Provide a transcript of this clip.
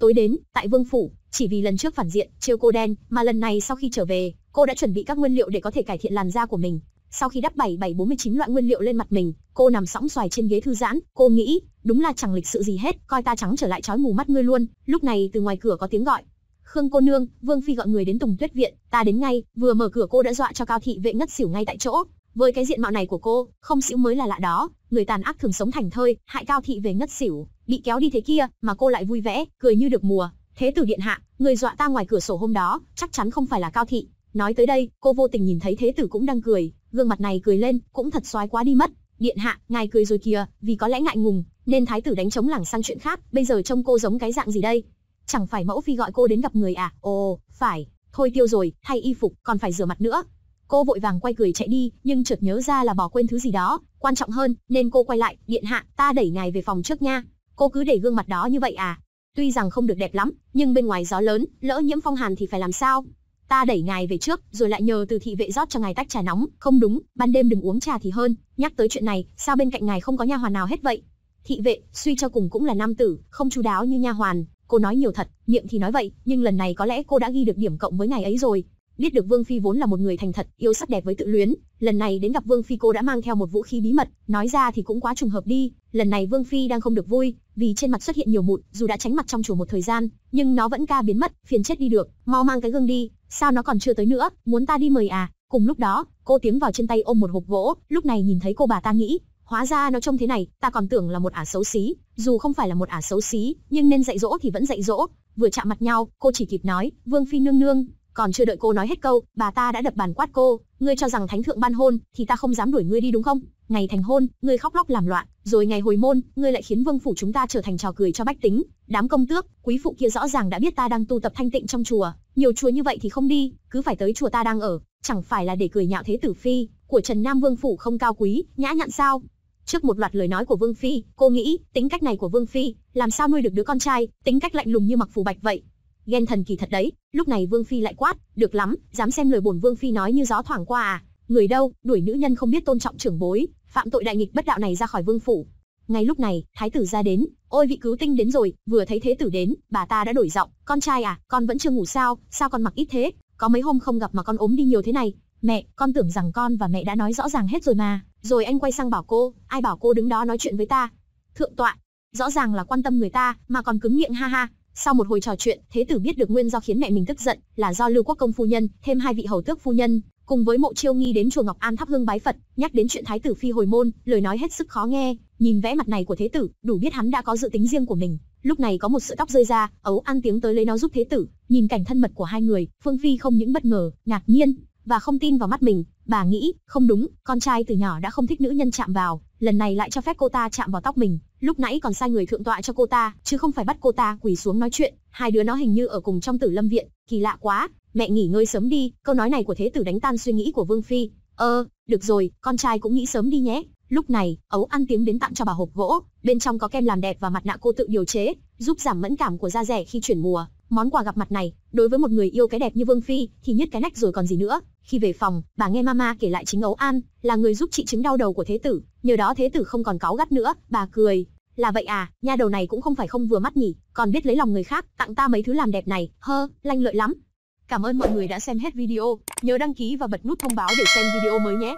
Tối đến, tại Vương phủ, chỉ vì lần trước phản diện, trêu cô đen, mà lần này sau khi trở về, cô đã chuẩn bị các nguyên liệu để có thể cải thiện làn da của mình. Sau khi đắp 7749 loại nguyên liệu lên mặt mình, cô nằm sõng xoài trên ghế thư giãn, cô nghĩ, đúng là chẳng lịch sự gì hết, coi ta trắng trở lại trói mù mắt ngươi luôn. Lúc này từ ngoài cửa có tiếng gọi. Khương cô nương, Vương phi gọi người đến Tùng Tuyết viện, ta đến ngay, vừa mở cửa cô đã dọa cho Cao thị vệ ngất xỉu ngay tại chỗ. Với cái diện mạo này của cô, không xỉu mới là lạ đó, người tàn ác thường sống thành thơi, hại Cao thị về ngất xỉu, bị kéo đi thế kia, mà cô lại vui vẻ, cười như được mùa. Thế tử điện hạ, người dọa ta ngoài cửa sổ hôm đó, chắc chắn không phải là Cao thị. Nói tới đây, cô vô tình nhìn thấy thế tử cũng đang cười, gương mặt này cười lên, cũng thật xoái quá đi mất. Điện hạ, ngài cười rồi kìa, vì có lẽ ngại ngùng, nên thái tử đánh trống lảng sang chuyện khác, bây giờ trông cô giống cái dạng gì đây? Chẳng phải mẫu phi gọi cô đến gặp người à? Ồ, phải, thôi tiêu rồi, thay y phục, còn phải rửa mặt nữa. Cô vội vàng quay cười chạy đi, nhưng chợt nhớ ra là bỏ quên thứ gì đó, quan trọng hơn, nên cô quay lại, điện hạ, ta đẩy ngài về phòng trước nha cô cứ để gương mặt đó như vậy à? Tuy rằng không được đẹp lắm, nhưng bên ngoài gió lớn, lỡ nhiễm phong hàn thì phải làm sao? Ta đẩy ngài về trước, rồi lại nhờ từ thị vệ rót cho ngài tách trà nóng, không đúng, ban đêm đừng uống trà thì hơn. Nhắc tới chuyện này, sao bên cạnh ngài không có nha hoàn nào hết vậy? Thị vệ, suy cho cùng cũng là nam tử, không chú đáo như nha hoàn, cô nói nhiều thật, miệng thì nói vậy, nhưng lần này có lẽ cô đã ghi được điểm cộng với ngài ấy rồi biết được Vương Phi vốn là một người thành thật, yêu sắc đẹp với tự luyến, lần này đến gặp Vương Phi cô đã mang theo một vũ khí bí mật, nói ra thì cũng quá trùng hợp đi, lần này Vương Phi đang không được vui, vì trên mặt xuất hiện nhiều mụn, dù đã tránh mặt trong chùa một thời gian, nhưng nó vẫn ca biến mất, phiền chết đi được, mau mang cái gương đi, sao nó còn chưa tới nữa, muốn ta đi mời à, cùng lúc đó, cô tiếng vào trên tay ôm một hộp gỗ, lúc này nhìn thấy cô bà ta nghĩ, hóa ra nó trông thế này, ta còn tưởng là một ả xấu xí, dù không phải là một ả xấu xí, nhưng nên dạy dỗ thì vẫn dạy dỗ. Vừa chạm mặt nhau, cô chỉ kịp nói, "Vương phi nương nương, còn chưa đợi cô nói hết câu, bà ta đã đập bàn quát cô, ngươi cho rằng thánh thượng ban hôn, thì ta không dám đuổi ngươi đi đúng không? Ngày thành hôn, ngươi khóc lóc làm loạn, rồi ngày hồi môn, ngươi lại khiến vương phủ chúng ta trở thành trò cười cho bách tính. Đám công tước, quý phụ kia rõ ràng đã biết ta đang tu tập thanh tịnh trong chùa, nhiều chùa như vậy thì không đi, cứ phải tới chùa ta đang ở, chẳng phải là để cười nhạo thế tử phi của Trần Nam vương phủ không cao quý, nhã nhặn sao? Trước một loạt lời nói của Vương Phi, cô nghĩ tính cách này của Vương Phi làm sao nuôi được đứa con trai, tính cách lạnh lùng như mặc phù bạch vậy, ghen thần kỳ thật đấy. Lúc này Vương phi lại quát, "Được lắm, dám xem lời bổn Vương phi nói như gió thoảng qua à? Người đâu, đuổi nữ nhân không biết tôn trọng trưởng bối, phạm tội đại nghịch bất đạo này ra khỏi vương phủ." Ngay lúc này, thái tử ra đến, "Ôi vị cứu tinh đến rồi." Vừa thấy thế tử đến, bà ta đã đổi giọng, "Con trai à, con vẫn chưa ngủ sao? Sao con mặc ít thế? Có mấy hôm không gặp mà con ốm đi nhiều thế này." "Mẹ, con tưởng rằng con và mẹ đã nói rõ ràng hết rồi mà." Rồi anh quay sang bảo cô, "Ai bảo cô đứng đó nói chuyện với ta?" Thượng tọa, rõ ràng là quan tâm người ta mà còn cứng miệng ha ha sau một hồi trò chuyện, thế tử biết được nguyên do khiến mẹ mình tức giận là do Lưu Quốc công phu nhân, thêm hai vị hầu tước phu nhân, cùng với Mộ Chiêu Nghi đến chùa Ngọc An thắp hương bái Phật, nhắc đến chuyện thái tử phi hồi môn, lời nói hết sức khó nghe, nhìn vẽ mặt này của thế tử, đủ biết hắn đã có dự tính riêng của mình. Lúc này có một sợi tóc rơi ra, Ấu An tiếng tới lấy nó giúp thế tử, nhìn cảnh thân mật của hai người, Phương Phi không những bất ngờ, ngạc nhiên và không tin vào mắt mình, bà nghĩ, không đúng, con trai từ nhỏ đã không thích nữ nhân chạm vào, lần này lại cho phép cô ta chạm vào tóc mình, lúc nãy còn sai người thượng tọa cho cô ta, chứ không phải bắt cô ta quỳ xuống nói chuyện, hai đứa nó hình như ở cùng trong Tử Lâm viện, kỳ lạ quá, mẹ nghỉ ngơi sớm đi, câu nói này của thế tử đánh tan suy nghĩ của Vương phi. Ờ, được rồi, con trai cũng nghĩ sớm đi nhé. Lúc này, ấu ăn tiếng đến tặng cho bà hộp gỗ, bên trong có kem làm đẹp và mặt nạ cô tự điều chế, giúp giảm mẫn cảm của da rẻ khi chuyển mùa. Món quà gặp mặt này, đối với một người yêu cái đẹp như Vương Phi, thì nhất cái nách rồi còn gì nữa. Khi về phòng, bà nghe mama kể lại chính Ấu An, là người giúp trị chứng đau đầu của thế tử, nhờ đó thế tử không còn cáu gắt nữa, bà cười. Là vậy à, nha đầu này cũng không phải không vừa mắt nhỉ, còn biết lấy lòng người khác, tặng ta mấy thứ làm đẹp này, hơ, lanh lợi lắm. Cảm ơn mọi người đã xem hết video, nhớ đăng ký và bật nút thông báo để xem video mới nhé.